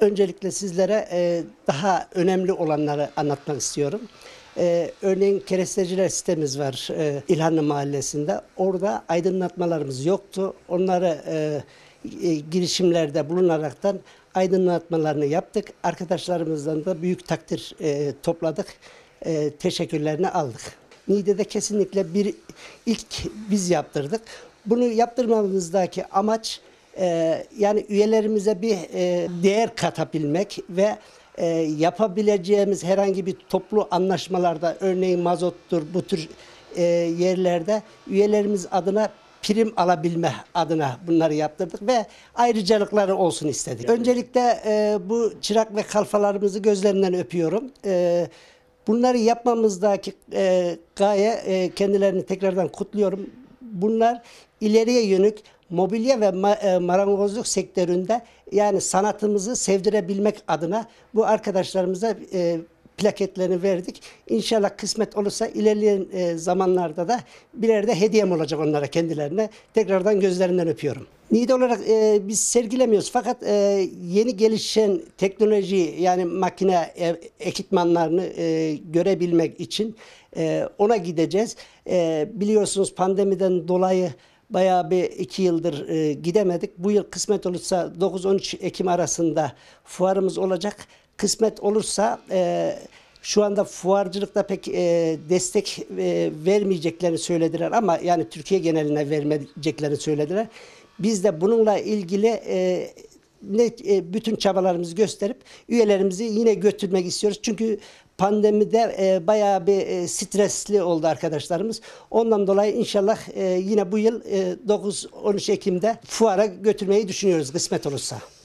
Öncelikle sizlere e, daha önemli olanları anlatmak istiyorum. Ee, örneğin keresteciler sitemiz var e, İlhanlı Mahallesi'nde. Orada aydınlatmalarımız yoktu. Onları e, e, girişimlerde bulunaraktan aydınlatmalarını yaptık. Arkadaşlarımızdan da büyük takdir e, topladık. E, teşekkürlerini aldık. Nide'de kesinlikle bir ilk biz yaptırdık. Bunu yaptırmamızdaki amaç ee, yani üyelerimize bir e, değer katabilmek ve e, yapabileceğimiz herhangi bir toplu anlaşmalarda örneğin mazottur bu tür e, yerlerde üyelerimiz adına prim alabilme adına bunları yaptırdık ve ayrıcalıkları olsun istedik. Öncelikle bu çırak ve kalfalarımızı gözlerinden öpüyorum. bunları yapmamızdaki e, gaye kendilerini tekrardan kutluyorum. Bunlar ileriye yönük mobilya ve e, marangozluk sektöründe yani sanatımızı sevdirebilmek adına bu arkadaşlarımıza e, plaketlerini verdik. İnşallah kısmet olursa ilerleyen e, zamanlarda da birer de hediyem olacak onlara kendilerine. Tekrardan gözlerinden öpüyorum. Nide olarak e, biz sergilemiyoruz fakat e, yeni gelişen teknoloji yani makine e, ekipmanlarını e, görebilmek için e, ona gideceğiz. E, biliyorsunuz pandemiden dolayı bayağı bir iki yıldır e, gidemedik. Bu yıl kısmet olursa 9-13 Ekim arasında fuarımız olacak. Kısmet olursa e, şu anda fuarcılıkta pek e, destek e, vermeyeceklerini söylediler ama yani Türkiye geneline vermeyeceklerini söylediler. Biz de bununla ilgili e, ne e, bütün çabalarımızı gösterip üyelerimizi yine götürmek istiyoruz. Çünkü pandemide e, bayağı bir e, stresli oldu arkadaşlarımız. Ondan dolayı inşallah e, yine bu yıl e, 9-13 Ekim'de fuara götürmeyi düşünüyoruz kısmet olursa.